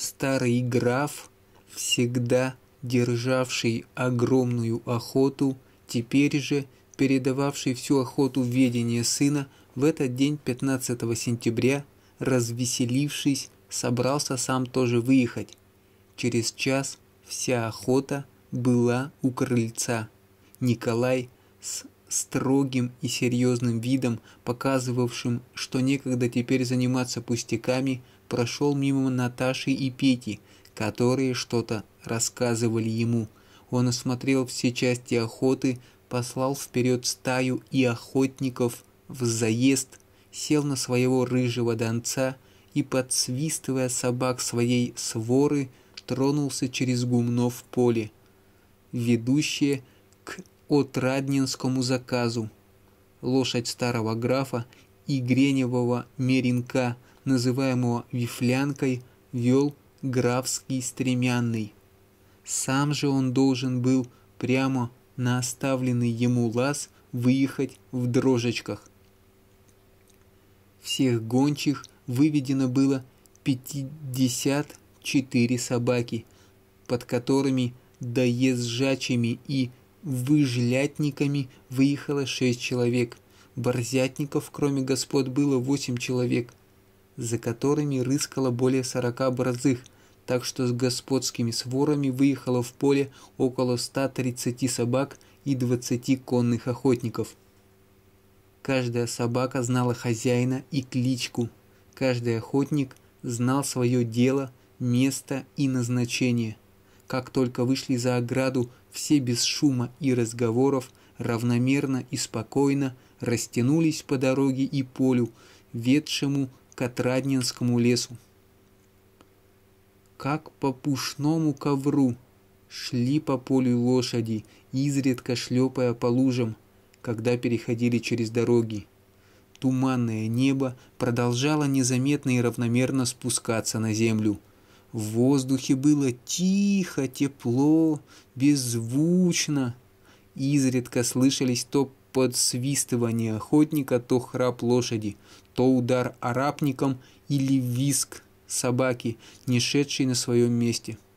старый граф, всегда державший огромную охоту, теперь же передававший всю охоту в ведение сына, в этот день 15 сентября, развеселившись, собрался сам тоже выехать. Через час вся охота была у крыльца. Николай с строгим и серьезным видом, показывавшим, что некогда теперь заниматься пустяками, прошел мимо Наташи и Пети, которые что-то рассказывали ему. Он осмотрел все части охоты, послал вперед стаю и охотников в заезд, сел на своего рыжего донца и, подсвистывая собак своей своры, тронулся через гумно в поле, ведущее к отраднинскому заказу. Лошадь старого графа и греневого меренка – называемого Вифлянкой, вел графский стремянный. Сам же он должен был прямо на оставленный ему лаз выехать в дрожечках. Всех гончих выведено было 54 собаки, под которыми доезжачими и выжлятниками выехало 6 человек. Борзятников, кроме господ, было 8 человек, за которыми рыскало более сорока борзых, так что с господскими сворами выехало в поле около ста тридцати собак и двадцати конных охотников. Каждая собака знала хозяина и кличку, каждый охотник знал свое дело, место и назначение. Как только вышли за ограду, все без шума и разговоров равномерно и спокойно растянулись по дороге и полю, ведшему к Отрадненскому лесу. Как по пушному ковру шли по полю лошади, изредка шлепая по лужам, когда переходили через дороги. Туманное небо продолжало незаметно и равномерно спускаться на землю. В воздухе было тихо, тепло, беззвучно. Изредка слышались топ под подсвистывание охотника, то храп лошади, то удар арапником или виск собаки, не шедшей на своем месте –